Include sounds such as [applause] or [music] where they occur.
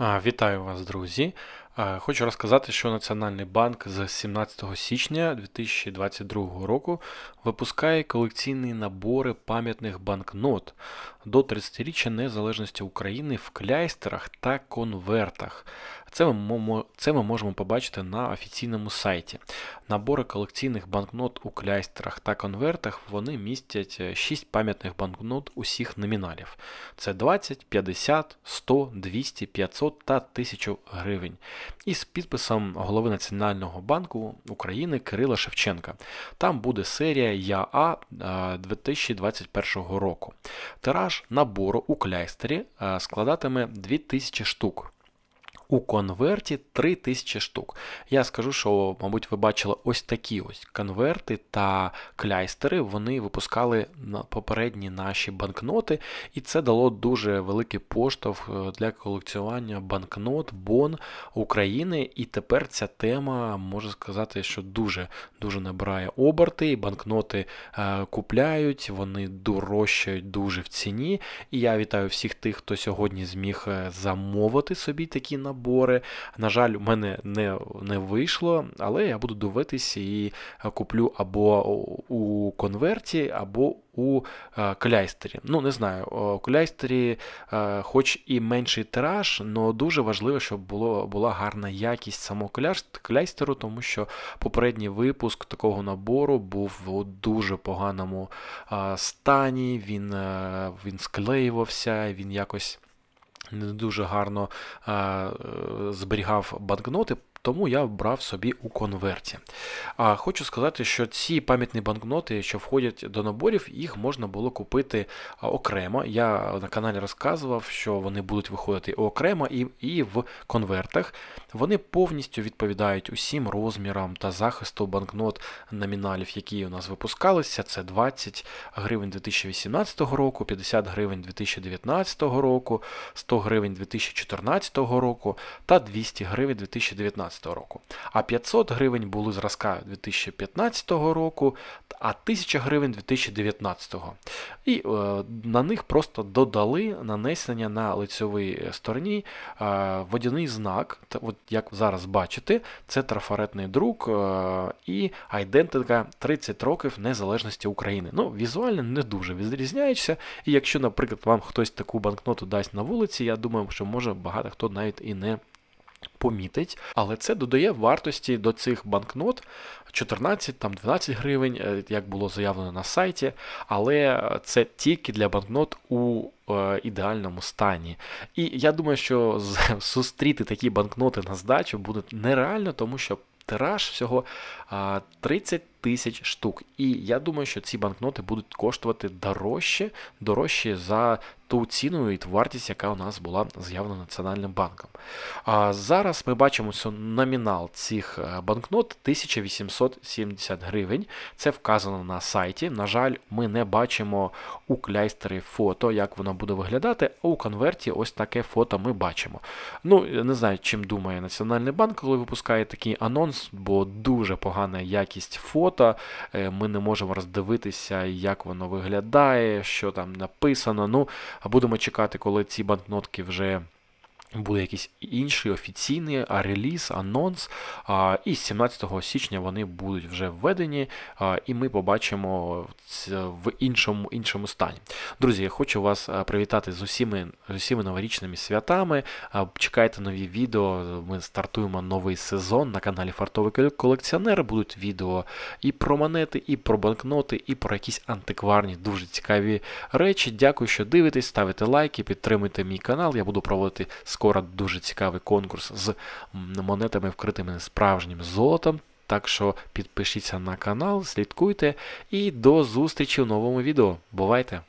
Вітаю вас, друзі! Хочу розказати, що Національний банк з 17 січня 2022 року випускає колекційні набори пам'ятних банкнот до 30-річчя незалежності України в кляйстерах та конвертах. Це ми, це ми можемо побачити на офіційному сайті. Набори колекційних банкнот у кляйстерах та конвертах вони містять 6 е, пам'ятних банкнот усіх номіналів: це 20, 50, 100, 200, 500 та 1000 гривень із підписом голови Національного банку України Кирила Шевченка. Там буде серія ЯА 2021 року. Тираж набору у кляйстері складатиме 2000 штук у конверті 3000 штук. Я скажу, що, мабуть, ви бачили ось такі ось конверти та кляйстери. Вони випускали попередні наші банкноти, і це дало дуже великий поштовх е, для колекціонування банкнот, бон України. І тепер ця тема можу сказати, що дуже дуже набирає оберти. і Банкноти е, купляють, вони дорожчають дуже в ціні. І я вітаю всіх тих, хто сьогодні зміг е, замовити собі такі набори набори. На жаль, у мене не не вийшло, але я буду дивитися і е, куплю або у конверті, або у е, кляйстері. Ну, не знаю, у кляйстері, е, хоч і менший тираж, але дуже важливо, щоб було, була гарна якість самого кляйстеру, тому що попередній випуск такого набору був у дуже поганому стані, він, він склеювався, він якось не дуже гарно е, е, зберігав банкноти тому я брав собі у конверті. А хочу сказати, що ці пам'ятні банкноти, що входять до наборів, їх можна було купити окремо. Я на каналі розказував, що вони будуть виходити окремо і, і в конвертах. Вони повністю відповідають усім розмірам та захисту банкнот номіналів, які у нас випускалися. Це 20 гривень 2018 року, 50 гривень 2019 року, 100 гривень 2014 року та 200 гривень 2019 2014 року. А 500 гривень були зразка 2015 року, а 1000 гривень 2019. І е, на них просто додали нанесення на лицевій стороні е, водяний знак, та, от як зараз бачите, це трафаретний друк е, і айдентика 30 років незалежності України. Ну, візуально не дуже відрізняється. І якщо, наприклад, вам хтось таку банкноту дасть на вулиці, я думаю, що може багато хто навіть і не помітить, але це додає вартості до цих банкнот 14 там 12 гривень, е, як було заявлено на сайті. Але це тільки для банкнот у е, ідеальному стані. І я думаю, що [laughs] зустріти такі банкноти на здачу буде нереально, тому що тираж всього 30 тисяч штук. І я думаю, що ці банкноти будуть коштувати дорожче, дорожче за ту ціну і ту вартість, яка у нас була з'явлена Національним банком. А Зараз ми бачимо що номінал цих е, банкнот 1870 гривень. Це вказано на сайті. На жаль, ми не бачимо у кляйстері фото, як воно буде виглядати, а у конверті ось таке фото ми бачимо. Ну, не знаю, чим думає Національний банк, коли випускає такий анонс, бо дуже погана якість фото фото, е, ми не можемо роздивитися, як воно виглядає, що там написано. Ну, будемо чекати, коли ці банкнотки вже Буде якийсь інший офіційний реліз, анонс. І 17 січня вони будуть вже введені, і ми побачимо в іншому іншому стані. Друзі, я хочу вас е, привітати з усіми з усіми новорічними святами. Чекайте нові відео. Ми стартуємо новий сезон на каналі Фартовий колекціонер. Будуть відео і про монети, і про банкноти, і про якісь антикварні, дуже цікаві речі. Дякую, що дивитесь, ставите лайки, підтримуйте мій канал. Я буду проводити скоро скоро дуже цікавий конкурс з монетами, вкритими справжнім золотом. Так що підпишіться на канал, слідкуйте і до зустрічі в новому відео. Бувайте!